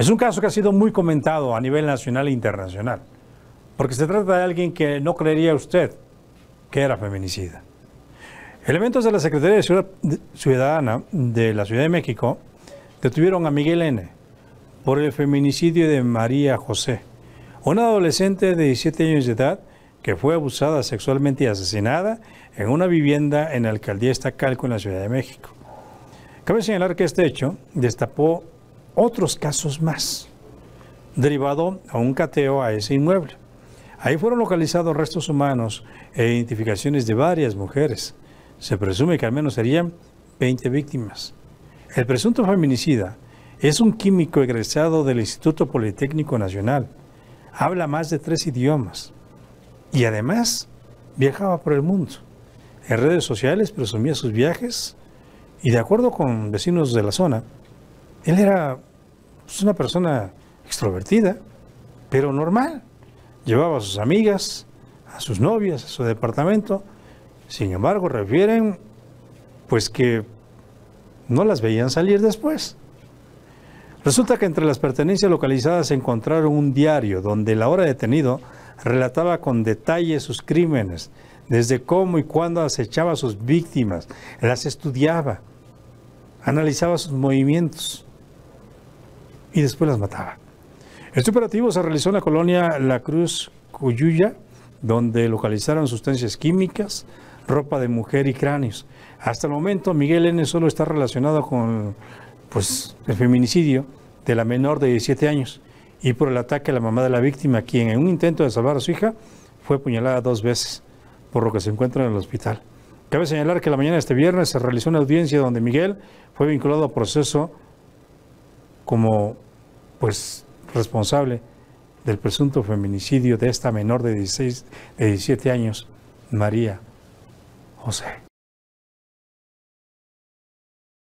Es un caso que ha sido muy comentado a nivel nacional e internacional, porque se trata de alguien que no creería usted que era feminicida. Elementos de la Secretaría de Ciudadana de la Ciudad de México detuvieron a Miguel N. por el feminicidio de María José, una adolescente de 17 años de edad que fue abusada sexualmente y asesinada en una vivienda en la alcaldía Estacalco en la Ciudad de México. Cabe señalar que este hecho destapó otros casos más, derivado a un cateo a ese inmueble. Ahí fueron localizados restos humanos e identificaciones de varias mujeres. Se presume que al menos serían 20 víctimas. El presunto feminicida es un químico egresado del Instituto Politécnico Nacional. Habla más de tres idiomas. Y además viajaba por el mundo. En redes sociales presumía sus viajes y de acuerdo con vecinos de la zona, él era es pues, una persona extrovertida, pero normal. Llevaba a sus amigas, a sus novias, a su departamento. Sin embargo, refieren pues que no las veían salir después. Resulta que entre las pertenencias localizadas se encontraron un diario donde la hora detenido relataba con detalle sus crímenes, desde cómo y cuándo acechaba a sus víctimas, las estudiaba, analizaba sus movimientos y después las mataba. Este operativo se realizó en la colonia La Cruz Cuyuya, donde localizaron sustancias químicas, ropa de mujer y cráneos. Hasta el momento Miguel N. solo está relacionado con pues, el feminicidio de la menor de 17 años y por el ataque a la mamá de la víctima, quien en un intento de salvar a su hija fue apuñalada dos veces, por lo que se encuentra en el hospital. Cabe señalar que la mañana de este viernes se realizó una audiencia donde Miguel fue vinculado a proceso como pues responsable del presunto feminicidio de esta menor de, 16, de 17 años, María José.